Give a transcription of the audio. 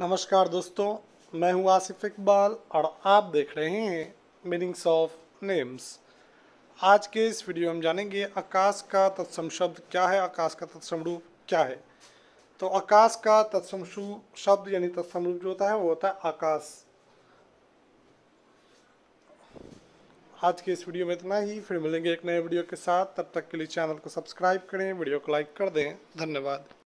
नमस्कार दोस्तों मैं हूं आसिफ इकबाल और आप देख रहे हैं मीनिंग्स ऑफ नेम्स आज के इस वीडियो में जानेंगे आकाश का तत्सम शब्द क्या है आकाश का तत्सम रूप क्या है तो आकाश का तत्सम शब्द यानी तत्सम रूप जो होता है वो होता है आकाश आज के इस वीडियो में इतना ही फिर मिलेंगे एक नए वीडियो के साथ तब तक के लिए चैनल को सब्सक्राइब करें वीडियो को लाइक कर दें धन्यवाद